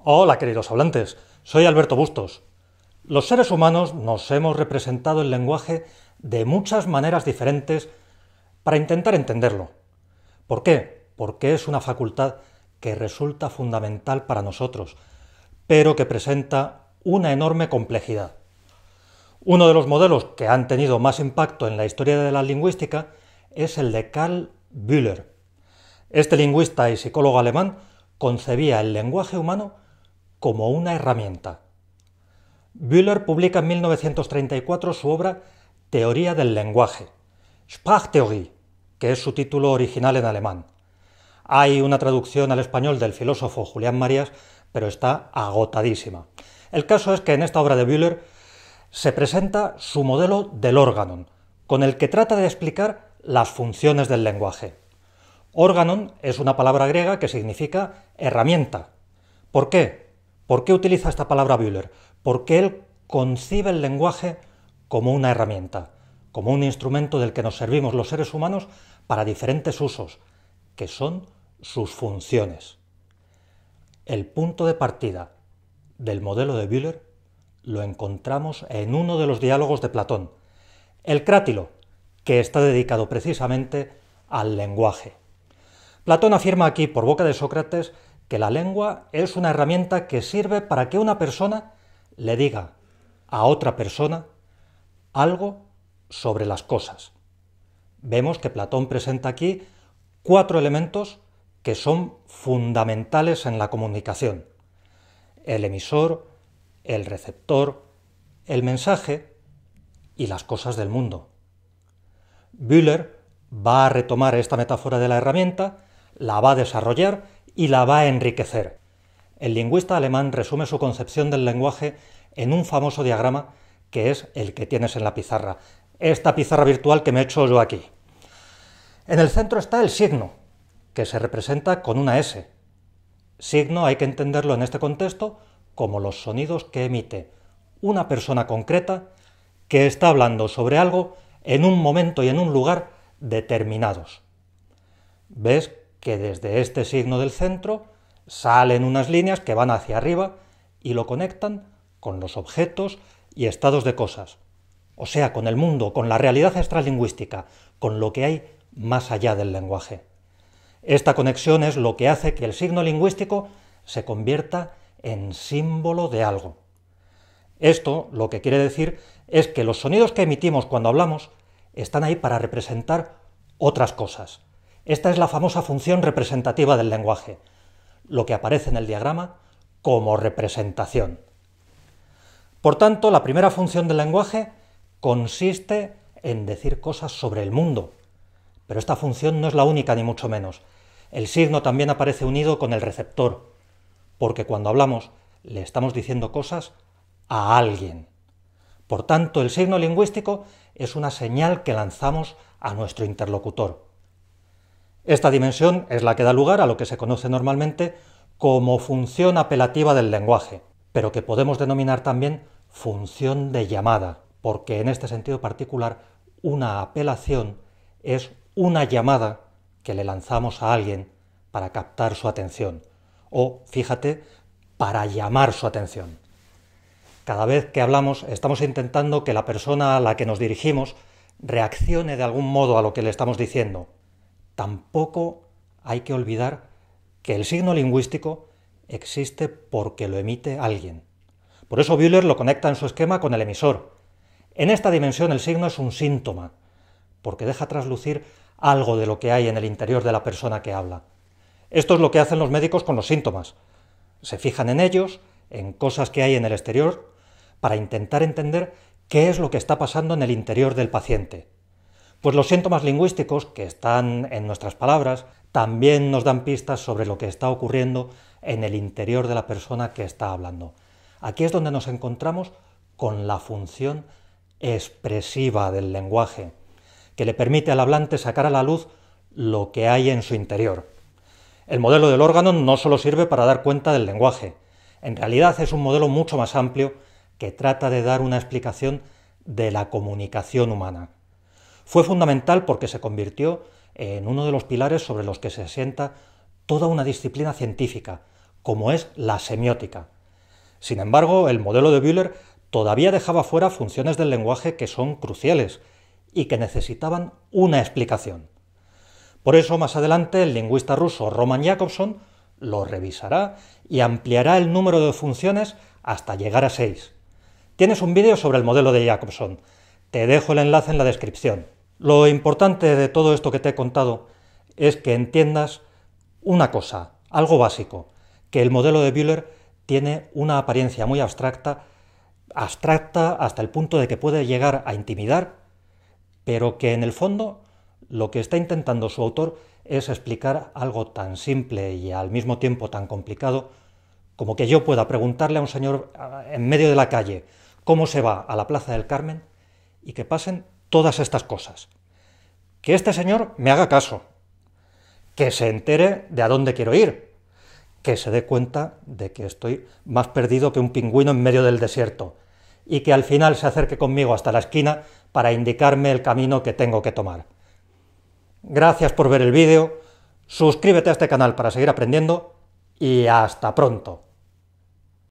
Hola queridos hablantes, soy Alberto Bustos. Los seres humanos nos hemos representado el lenguaje de muchas maneras diferentes para intentar entenderlo. ¿Por qué? Porque es una facultad que resulta fundamental para nosotros, pero que presenta una enorme complejidad. Uno de los modelos que han tenido más impacto en la historia de la lingüística es el de Karl Bühler. Este lingüista y psicólogo alemán concebía el lenguaje humano como una herramienta. Bühler publica en 1934 su obra Teoría del lenguaje, Sprachtheorie, que es su título original en alemán. Hay una traducción al español del filósofo Julián Marías, pero está agotadísima. El caso es que en esta obra de Bühler se presenta su modelo del órganon, con el que trata de explicar las funciones del lenguaje. Órganon es una palabra griega que significa herramienta. ¿Por qué? ¿Por qué utiliza esta palabra Bühler? Porque él concibe el lenguaje como una herramienta, como un instrumento del que nos servimos los seres humanos para diferentes usos, que son sus funciones. El punto de partida del modelo de Bühler lo encontramos en uno de los diálogos de Platón, el Crátilo, que está dedicado precisamente al lenguaje. Platón afirma aquí, por boca de Sócrates, que la lengua es una herramienta que sirve para que una persona le diga a otra persona algo sobre las cosas. Vemos que Platón presenta aquí cuatro elementos que son fundamentales en la comunicación. El emisor, el receptor, el mensaje y las cosas del mundo. Bühler va a retomar esta metáfora de la herramienta, la va a desarrollar y la va a enriquecer. El lingüista alemán resume su concepción del lenguaje en un famoso diagrama que es el que tienes en la pizarra, esta pizarra virtual que me he hecho yo aquí. En el centro está el signo, que se representa con una S. Signo hay que entenderlo en este contexto como los sonidos que emite una persona concreta que está hablando sobre algo en un momento y en un lugar determinados. ¿Ves que desde este signo del centro salen unas líneas que van hacia arriba y lo conectan con los objetos y estados de cosas, o sea, con el mundo, con la realidad extralingüística, con lo que hay más allá del lenguaje. Esta conexión es lo que hace que el signo lingüístico se convierta en símbolo de algo. Esto lo que quiere decir es que los sonidos que emitimos cuando hablamos están ahí para representar otras cosas, esta es la famosa función representativa del lenguaje, lo que aparece en el diagrama como representación. Por tanto, la primera función del lenguaje consiste en decir cosas sobre el mundo, pero esta función no es la única ni mucho menos. El signo también aparece unido con el receptor, porque cuando hablamos le estamos diciendo cosas a alguien. Por tanto, el signo lingüístico es una señal que lanzamos a nuestro interlocutor. Esta dimensión es la que da lugar a lo que se conoce normalmente como función apelativa del lenguaje, pero que podemos denominar también función de llamada, porque en este sentido particular una apelación es una llamada que le lanzamos a alguien para captar su atención, o fíjate, para llamar su atención. Cada vez que hablamos estamos intentando que la persona a la que nos dirigimos reaccione de algún modo a lo que le estamos diciendo, tampoco hay que olvidar que el signo lingüístico existe porque lo emite alguien. Por eso Bühler lo conecta en su esquema con el emisor. En esta dimensión el signo es un síntoma, porque deja traslucir algo de lo que hay en el interior de la persona que habla. Esto es lo que hacen los médicos con los síntomas. Se fijan en ellos, en cosas que hay en el exterior, para intentar entender qué es lo que está pasando en el interior del paciente. Pues los síntomas lingüísticos que están en nuestras palabras también nos dan pistas sobre lo que está ocurriendo en el interior de la persona que está hablando. Aquí es donde nos encontramos con la función expresiva del lenguaje, que le permite al hablante sacar a la luz lo que hay en su interior. El modelo del órgano no solo sirve para dar cuenta del lenguaje, en realidad es un modelo mucho más amplio que trata de dar una explicación de la comunicación humana. Fue fundamental porque se convirtió en uno de los pilares sobre los que se sienta toda una disciplina científica, como es la semiótica. Sin embargo, el modelo de Bühler todavía dejaba fuera funciones del lenguaje que son cruciales y que necesitaban una explicación. Por eso, más adelante, el lingüista ruso Roman Jakobson lo revisará y ampliará el número de funciones hasta llegar a seis. Tienes un vídeo sobre el modelo de Jacobson. Te dejo el enlace en la descripción. Lo importante de todo esto que te he contado es que entiendas una cosa, algo básico, que el modelo de Bühler tiene una apariencia muy abstracta, abstracta hasta el punto de que puede llegar a intimidar, pero que en el fondo lo que está intentando su autor es explicar algo tan simple y al mismo tiempo tan complicado como que yo pueda preguntarle a un señor ah, en medio de la calle cómo se va a la Plaza del Carmen y que pasen todas estas cosas. Que este señor me haga caso, que se entere de a dónde quiero ir, que se dé cuenta de que estoy más perdido que un pingüino en medio del desierto, y que al final se acerque conmigo hasta la esquina para indicarme el camino que tengo que tomar. Gracias por ver el vídeo, suscríbete a este canal para seguir aprendiendo y hasta pronto.